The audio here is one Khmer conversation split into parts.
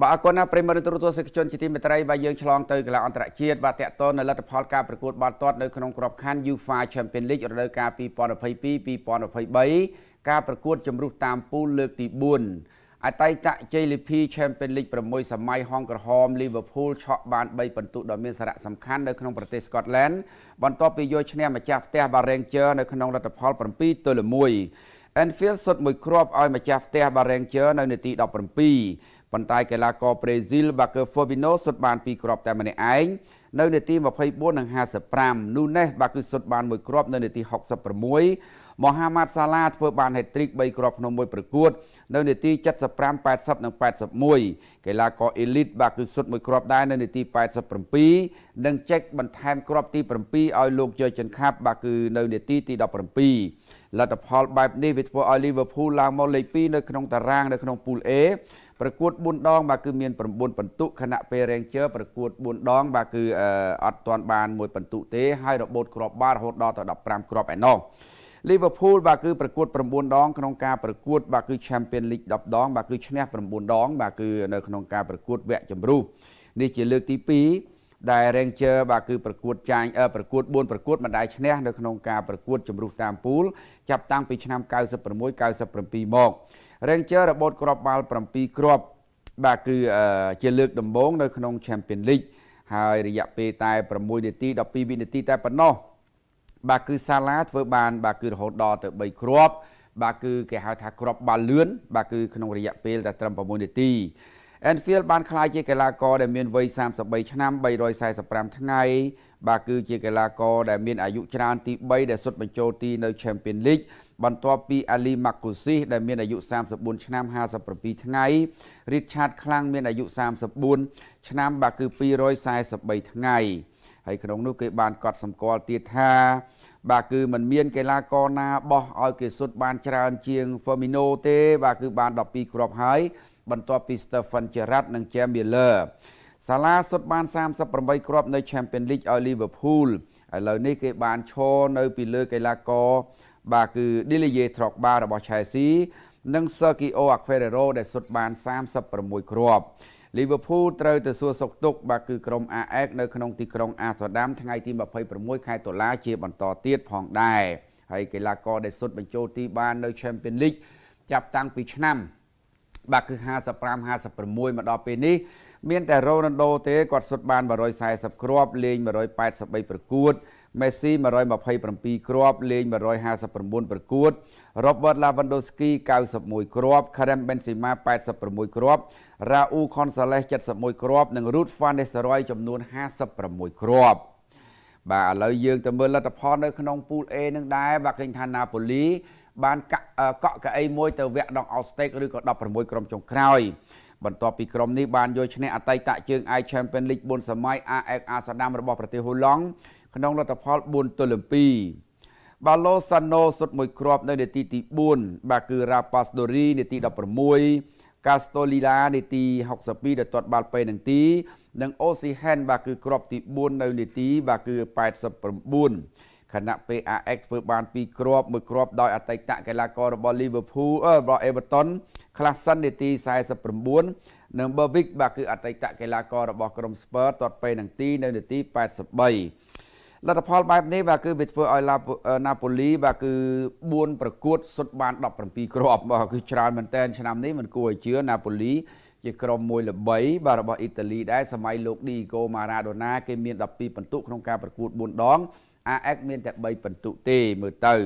បាទអរគុណណាប្រិមរិទ្ធទូរទស្សនិកជនជាទីមេត្រីបាទយើងឆ្លងទៅកីឡាអន្តរជាតិបាទតកតនៅលទ្ធផលការប្រកួត បាល់ទាត់នៅក្នុងក្របខ័ណ្ឌ UEFA Champions League រដូវកាល2022-2023ការប្រកួតជម្រុះតាមពូលលើកទី4អតីតជ័យលីភី Champions League 6សម័យហងក្រហម Liverpool ឆក់បាន3ពិន្ទុដ៏មានសារៈសំខាន់នៅក្នុងប្រទេស Scotland បន្ទាប់ពីយកឈ្នះម្ចាស់ផ្ទះ Barranger នៅក្នុងលទ្ធផល7ទល់1 Anfield សុទ្ធមួយគ្រាប់ឲ្យ ម្ចាស់ផ្ទះ Barranger នៅនាទី17ប៉ុន្តែកីឡាករប្រេស៊ីល Barker Firmino សុទ្ធបាន2គ្រាប់តែម្នាក់ឯងនៅនាទី24និង55 Nunes បាគឺសុទ្ធបានមួយគ្រាប់នៅនាទី66 Mohamed Salah ធ្វើបាន hat-trick 3គ្រាប់ក្នុងមួយប្រកួតនៅនាទី75 80និង81កីឡាករ Elite បាគឺសុទ្ធមួយគ្រាប់ដែរនៅនាទី87និង check បន្ថែមគ្រាប់ទី7ឲ្យលោក Jurgen Klopp បាគឺនៅនាទីទី17លទ្ធផលបែបនេះវាធ្វើឲ្យ Liverpool ឡើងមកលេខ2នៅក្នុងតារាងនៅក្នុង Pool A ប្រកួត4ដងបាទគឺមាន9ពិន្ទុខណៈពេល Ranger ប្រកួត4ដងបាទគឺអត់ទាន់បានមួយពិន្ទុទេហើយរបូតគ្រាប់បាល់រហូតដល់ទៅ15គ្រាប់ឯណោះ Liverpool បាទគឺប្រកួត9ដង ក្នុងការប្រកួតបាទគឺ Champions League 10ដងបាទគឺឈ្នះ9ដងបាទគឺនៅក្នុងការប្រកួតវគ្គជម្រុះនេះជាលើកទី2ដែល Ranger បាទគឺប្រកួត ចាញ់ប្រកួត4ប្រកួតមិនដែលឈ្នះនៅក្នុងការប្រកួតជម្រុះតាមពូលចាប់តាំងពីឆ្នាំ96 97មក Ranger របូតគ្រាប់ បាល់7គ្រាប់បាទគឺជាលើកដំបូងនៅក្នុង Champion League ហើយរយៈពេលតែ6នាទី12វិនាទីតែប៉ុណ្ណោះបាទគឺសាឡាធ្វើបាន បាទគឺរហូតដល់ទៅ3គ្រាប់បាទគឺគេហៅថាគ្រាប់បាល់លឿនបាទគឺក្នុងរយៈពេលតែត្រឹម6នាទី Anfield បានក្លាយជាកីឡាករដែលមានវ័យ33ឆ្នាំ345ថ្ងៃបាទគឺជាកីឡាករដែលមានអាយុច្រើន ទី3ដែលសុទ្ធបញ្ចូលទីនៅ Champions League បន្ទាប់ពីអាលីម៉ាកូស៊ីសដែលមានអាយុ34ឆ្នាំ57ថ្ងៃរីឆាតខ្លាំងមានអាយុ34ឆ្នាំបាទគឺ243ថ្ងៃហើយក្នុងនោះគេបានកត់សម្គាល់ទៀតថាបាទគឺมันមាន កីឡាករណាបោះឲ្យគេសុទ្ធបានច្រើនជាង Firmino ទេបាទគឺ បាន12គ្រាប់ហើយបន្ទាប់ពី Stefan Gerrard និង James Miller សាឡាសុទ្ធបាន38គ្រាប់នៅ Champions League ឲ្យ Liverpool ឥឡូវនេះគេបានឈរនៅពីលើកីឡាករបាទគឺ Dilie Drogba របស់ Chelsea និង Sergio Aguero ដែលសុទ្ធបាន36គ្រាប់លីវើពូលត្រូវទៅសួរសុខទុក្ខបាទគឺក្រុម AX នៅក្នុងទីក្រុងអាស្សាដាមថ្ងៃទី26ខែតុលាជាបន្តទៀតផងដែរហើយកីឡាករដែលសុទ្ធបញ្ចូលទី បាននៅ Champions League ចាប់តាំងពីឆ្នាំ បាទគឺ55 56មកដល់ពេលនេះមានតែរ៉ូណាល់ដូទេគាត់សុទ្ធបាន140គ្រាប់លេង183ប្រកួតមេស៊ី127គ្រាប់លេង159ប្រកួត Robert Lewandowski 91គ្រាប់ Karim Benzema 86គ្រាប់ Raul Gonzalez 71គ្រាប់និង Ruud van Nistelrooy ចំនួន56គ្រាប់បាទឥឡូវយើងទៅមើលលទ្ធផលនៅក្នុង Pool A នឹងដែរបាទគេថា Napoli បានកក់កៅអីមួយទៅវគ្គដងអោស្តេកឬក៏16ក្រុមចុងក្រោយបន្ទាប់ពីក្រុមនេះបានយកឈ្នះអតីតជើងឯក Champions League 4សម័យ AEK អាសាដាមរបស់ប្រទេសហូឡង់ក្នុងលទ្ធផល4ទល់នឹង2បាឡូសាណូសុតមួយគ្រាប់នៅនាទីទី4បាទគឺរ៉ាប៉ាស្ដូរីនាទី16កាស្តូលីឡានាទី62ដែលទាត់បាល់ពេនឹងទីនិងអូស៊ីហែនបាទគឺគ្រាប់ទី4នៅនាទីបាទគឺ89ខណៈ PAX ធ្វើបាន2គ្រាប់មួយគ្រាប់ដោយអតីតកីឡាកររបស់ Liverpool របស់ Everton Clason នាទី49និង Berwick បាទគឺអតីតកីឡាកររបស់ក្រុម Spurs ទាត់ពេលនឹងទីនៅនាទី83លទ្ធផលបែបនេះបាទគឺវាធ្វើឲ្យ Napoli បាទគឺ4ប្រកួតសុទ្ធបាន17គ្រាប់បាទគឺច្រើនមែនតើឆ្នាំនេះមិនគួរឲ្យជឿ Napoli ជាក្រុមមួយល្បីបាទរបស់អ៊ីតាលីដែរសម័យលោក Diego Maradona គេមាន12ពិន្ទុក្នុងការប្រកួត4ដង AX មានតែ3ពិន្ទុទេមើលទៅ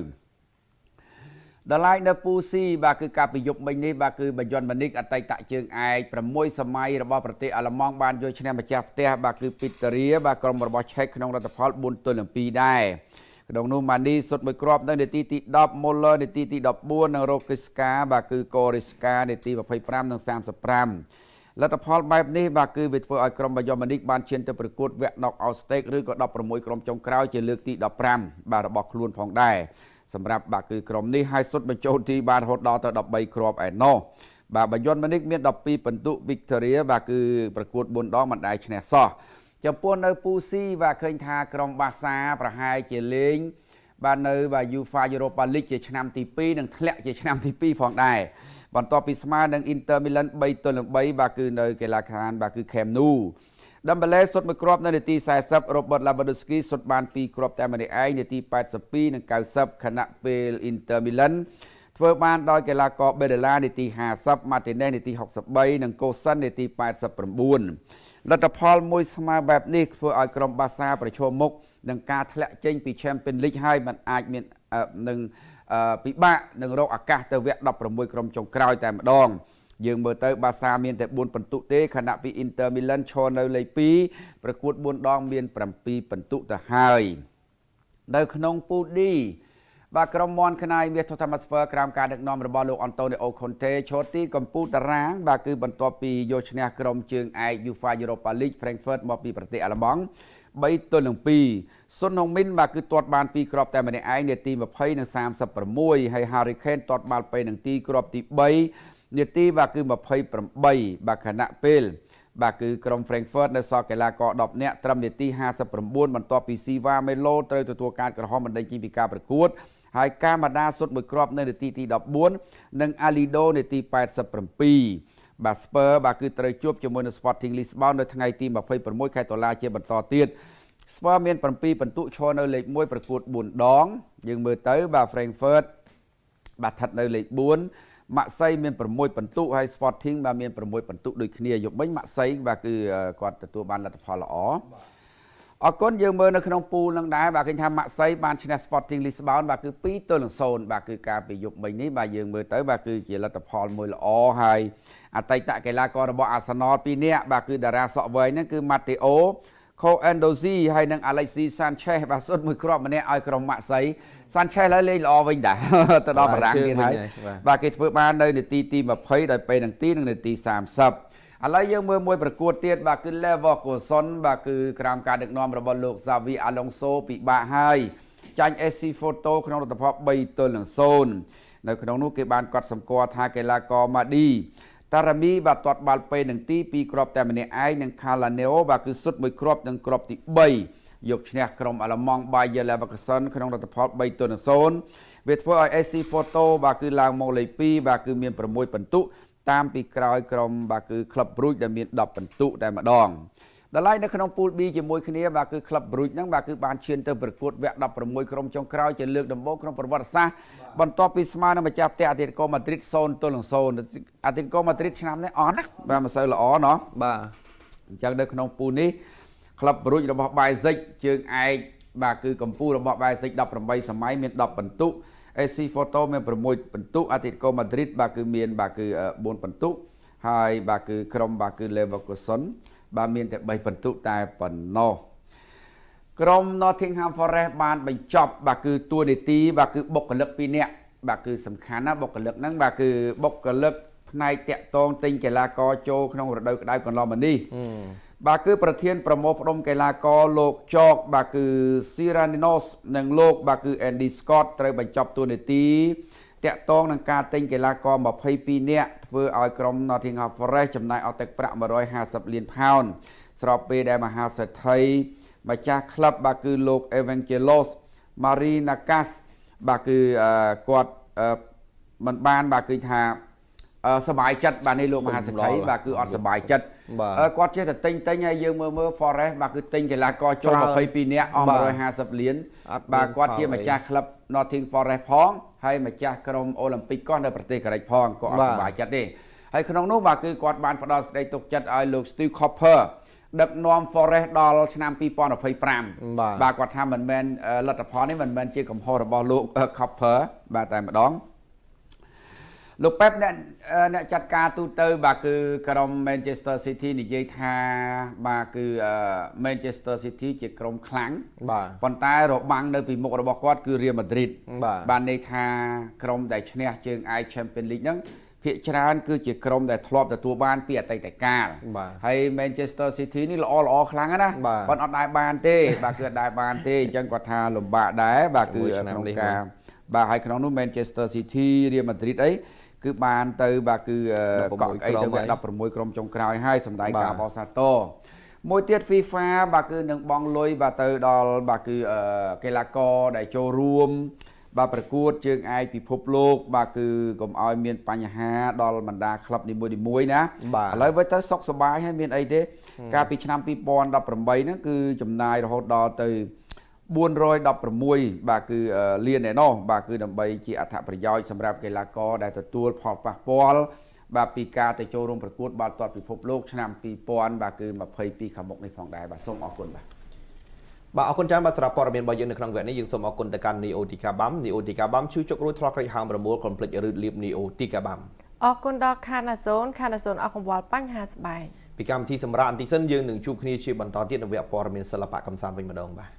ដល់ឡែកនៅពូស៊ីបាទគឺការប្រយុទ្ធមិញនេះបាទគឺបាយ័នម៉ានិកអតីតជើងឯក6សម័យរបស់ប្រទេសអាល្លឺម៉ង់បានយកឈ្នះម្ចាស់ផ្ទះបាទគឺពីតរាបាទក្រុមរបស់ឆែកក្នុងរដ្ឋផល4ទល់នឹង2ដែរក្នុងនោះម៉ានីសុទ្ធមួយគ្រាប់នៅនាទីទី10មូលនាទីទី14និងរ៉ូគីស្កាបាទគឺកូរីស្កានាទី25និង35លទ្ធផលបែបនេះបាទគឺវាធ្វើឲ្យក្រុមបាយ៉ូម៉ានិកបានឈានទៅប្រកួតវគ្គ knock out stage ឬក៏16ក្រុមចុងក្រោយជាលើកទី15បាទរបស់ខ្លួនផងដែរសម្រាប់បាទគឺក្រុមនេះឲ្យសុទ្ធបញ្ចូលទីបានរហូតដល់ទៅ13គ្រាប់ឯណោះបាទបាយ៉ូម៉ានិកមាន12ពិន្ទុ Victory បាទគឺប្រកួត4ដងមិនដែលឈ្នះសោះចំពោះនៅពូស៊ីបាទឃើញថាក្រុមបាសាប្រហែលជាលេងបាទនៅបាទ UEFA Europa League ជាឆ្នាំទី2និងធ្លាក់ជាឆ្នាំទី2ផងដែរបន្ទាប់ពីស្មើនឹង Inter Milan 3ទល់នឹង3បាទគឺនៅកីឡាខានបាទគឺ Camp Nou ដំបលេសុទ្ធមួយគ្រាប់នៅនាទី40 Robert Lewandowski សុទ្ធបាន2គ្រាប់តែម្នាក់ឯងនាទី82និង90ខណៈពេល Inter Milan ធ្វើបានដោយកីឡាករបេរេឡានាទី50ម៉ាទីណេសនាទី63និងកូសិននាទី89លទ្ធផលមួយស្មើបែបនេះធ្វើឲ្យក្រុមបាសា ប្រឈមមុខនឹងការធ្លាក់ចេញ ពី Champions League ហើយมันអាចមាននឹងពិបាកនឹងរកឱកាសទៅវគ្គ16ក្រុមចុងក្រោយតែម្ដងយើងមើលទៅបាសាមានតែ4ពិន្ទុទេខណៈពី Inter Milan ឈរនៅលេខ2ប្រកួត4ដង មាន7ពិន្ទុទៅហើយនៅក្នុងពូល D បាទក្រុមមន់ខ្នៃមាស Thomas Spur ក្រោមការដឹកនាំរបស់លោកអង់តូនីអូខុនតេឈរទីកំពូលតារាងបាទគឺ បន្ទាប់ពីយកឈ្នះក្រុមជើងឯក UEFA Europa League Frankfurt មកពីប្រទេសអាល្លឺម៉ង់3ទល់នឹង2សុនហុងមីនបាទគឺទាត់ បាន2គ្រាប់តែម្នាក់ឯងនាទី20និង36ហើយ Harry Kane ទាត់បាល់ទៅនឹងទីគ្រាប់ទី3នាទីបាទគឺ28បាទខណៈពេល បាទគឺក្រុម Frankfurt នៅសល់កីឡាករ10នាក់ត្រឹមនាទី59បន្ទាប់ពី Siva Melo ត្រូវទទួលការក្រហមបណ្ដឹងជីពីការប្រកួតហើយកាម៉ាដាសុទ្ធមួយគ្រាប់នៅនាទីទី14និងអាលីដូនាទី87បាទ Spur បាទគឺត្រូវជួបជាមួយនឹង Sporting Lisbon នៅថ្ងៃទី26ខែតុលាជាបន្តទៀត Spur មាន7ពិន្ទុឈរនៅលេខ1ប្រកួត4ដង យើងមើលទៅបាទ Frankfurt បាទស្ថិតនៅលេខ4ម៉ាក់សៃមាន6ពិន្ទុហើយ Sporting បាទមាន6ពិន្ទុដូចគ្នាយប់មិញម៉ាក់សៃបាទគឺគាត់ទទួលបានលទ្ធផលល្អបាទអរគុណយើងមើលនៅក្នុងពូលនឹងដែរបាទឃើញថាម៉ាក់សៃបានឈ្នះ Sporting Lisbon បាទគឺ2ទល់នឹង0បាទគឺការពីយប់មិញនេះបាទយើងមើលទៅបាទគឺជាលទ្ធផលមួយល្អហើយអតីតកីឡាកររបស់ Arsenal ពីរនាក់បាទគឺតារាសក់វែងហ្នឹងគឺ Matteo Coendozi ហើយនិង Alexis Sanchez បាទសុទ្ធមួយគ្រាប់ម្នាក់ឲ្យក្រុមម៉ាក់សៃ Sanchez ឡើយលេងល្អវិញដែរទៅដល់បារាំងទៀតហើយបាទគេធ្វើបាននៅនាទីទី20ដល់ពេលនឹងទីនិងនាទី30ឥឡូវយើងមើលមួយប្រកួតទៀតបាទគឺ Leverkusen បាទគឺក្រោមការដឹកនាំរបស់លោក Xavi Alonso ពិបាកហើយចាញ់ SC Porto ក្នុងលទ្ធផល3ទល់នឹង0នៅក្នុងនោះគេបានកត់សម្គាល់ថាកីឡាករ Madi តារាមីបាទទាត់បាល់ពេលនឹងទី2គ្រាប់តែម្នាក់ឯងនិង Calaneo បាទគឺសុទ្ធមួយគ្រាប់និងគ្រាប់ទី3យកឈ្នះក្រុមអាល្លឺម៉ង់ Bayer Leverkusen ក្នុងលទ្ធផល3ទល់នឹង0វាធ្វើឲ្យ SC Porto បាទគឺឡើងមកលេខ2បាទគឺមាន6ពិន្ទុតាមពីក្រោយក្រុមបាទគឺក្លឹបប្រូចដែលមាន10ពិន្ទុតែម្ដងដល់ឡៃនៅក្នុងពូល B ជាមួយគ្នាបាទគឺក្លឹបប្រូចហ្នឹងបាទគឺបានឈានទៅប្រកួតវគ្គ16ក្រុមចុងក្រោយជាលើកដំបូងក្នុងប្រវត្តិសាស្ត្របន្ទាប់ពីស្មើនឹងម្ចាស់ផ្ទះអាទីតកូម៉ាឌ្រីត0ទល់នឹង0អាទីតកូម៉ាឌ្រីតឆ្នាំនេះអត់ណាបាទមិនសូវល្អណោះបាទអញ្ចឹងនៅក្នុងពូលនេះក្លឹបប្រូចរបស់បាយសិចជើងឯកបាទគឺកម្ពុជារបស់បាយសិច18សម័យមាន10ពិន្ទុ AC Porto មាន6ពិន្ទុ Atletico Madrid បាទគឺមានបាទគឺ4ពិន្ទុហើយបាទគឺក្រុមបាទគឺ Leverkusen បាទមានតែ3ពិន្ទុតែប៉ុណ្ណោះក្រុម Nottingham Forest បាន បញ្ចប់បាទគឺតួនាទីបាទគឺបុគ្គលិក2នាក់បាទគឺសំខាន់ណាបុគ្គលិកហ្នឹងបាទគឺបុគ្គលិកផ្នែកតាក់ទងទិញកីឡាករចូលក្នុងរដូវក្តៅកន្លងមកនេះបាទគឺប្រធានប្រមោះផ្ដុំកីឡាករលោកចកបាទគឺ Siraninos និងលោកបាទគឺ Andy Scott ត្រូវបញ្ចប់តួនាទីតាក់ទងនឹងការទិញកីឡាករ22នាក់ធ្វើឲ្យក្រុម Nottingham Forest ចំណាយអស់ទឹកប្រាក់150លានផោនស្របពេលដែលមហាសេដ្ឋីម្ចាស់ក្លឹបបាទគឺលោក Evangelos Marinakas បាទគឺគាត់មិនបានបាទគឺថាសบายចិត្តបាទនេះលោកមហាសេដ្ឋីបាទគឺអត់សบายចិត្តគាត់ចេះតែទិញទិញហើយយើងមើលមើល Forest បាទគឺទិញកីឡាករចូល22នាក់អស់150លានបាទគាត់ជាម្ចាស់ក្លឹប Notting Forest ផងហើយម្ចាស់ក្រុម Olympic ក៏នៅប្រទេសកូរ៉េផងក៏អត់សบายចិត្តទេហើយក្នុងនោះបាទគឺគាត់បានផ្ដល់សេចក្តីទុកចិត្តឲ្យលោក Steve Copper ដឹកនាំ Forest ដល់ឆ្នាំ2025បាទគាត់ថាមិនមែនលទ្ធផលនេះមិនមែនជាកំហុសរបស់លោក Copper បាទតែម្ដងលោកប៉េបអ្នកអ្នកចាត់ការទូទៅ បាទគឺក្រុម Manchester City និយាយថាបាទគឺ Manchester City ជាក្រុមខ្លាំងបាទប៉ុន្តែរបាំងនៅពីមុខរបស់គាត់គឺ Real Madrid បាទបានន័យថាក្រុមដែលឈ្នះ ជើងឯក Champions League ហ្នឹង ភាគច្រើនគឺជាក្រុមដែលធ្លាប់ទទួលបានពីអតីតកាលហើយ Manchester City នេះល្អល្អខ្លាំងណាប៉ុន្តែអត់ដែរបានទេ បាទគឺអត់ដែរបានទេអញ្ចឹងគាត់ថាលំបាកដែរបាទគឺក្នុងការបាទហើយក្នុងនោះ Manchester City Real Madrid អីគឺបានទៅ បាទគឺកក់អីទៅវគ្គ16ក្រុមចុងក្រោយហើយសម្ដែងការបោះសាទរមួយទៀត FIFA បាទគឺនឹងបងលុយបាទទៅដល់បាទគឺកីឡាករដែលចូលរួម បាទប្រកួតជើងឯកពិភពលោកបាទគឺកុំឲ្យមាន បញ្ហាដល់បណ្ដាក្លឹបនីមួយៗណាឥឡូវវិញទៅសុខសប្បាយហើយមានអីទេកាលពីឆ្នាំ2018ហ្នឹងគឺចំណាយរហូតដល់ទៅ416បាទគឺលានឯណោះបាទគឺដើម្បីជាអត្ថប្រយោជន៍សម្រាប់កីឡាករដែលទទួលផលប៉ះពាល់បាទពីការទៅចូលរួមប្រកួត បាល់ទាត់ពិភពលោកឆ្នាំ2000បាទគឺ22ខាងមុខនេះផងដែរបាទសូមអរគុណបាទបាទអរគុណចាំបាទសម្រាប់ព័ត៌មានរបស់យើងនៅក្នុងវគ្គនេះយើងសូមអរគុណទៅកាន់ Neo Tika Bam Neo Tika Bam ជួយជុករួចឆ្លោះក្រេចហើមប្រមូលកុំភ្លេចរឹតលៀប Neo Tika Bam អរគុណដល់ Canazone Canazone អស់កង្វល់បញ្ហាស្បែកពីកម្មវិធីសម្រាប់អន្តិសិនយើងនឹងជួបគ្នាជាបន្តទៀតនៅវគ្គព័ត៌មានសិល្បៈកំសាន្តវិញម្ដងបាទ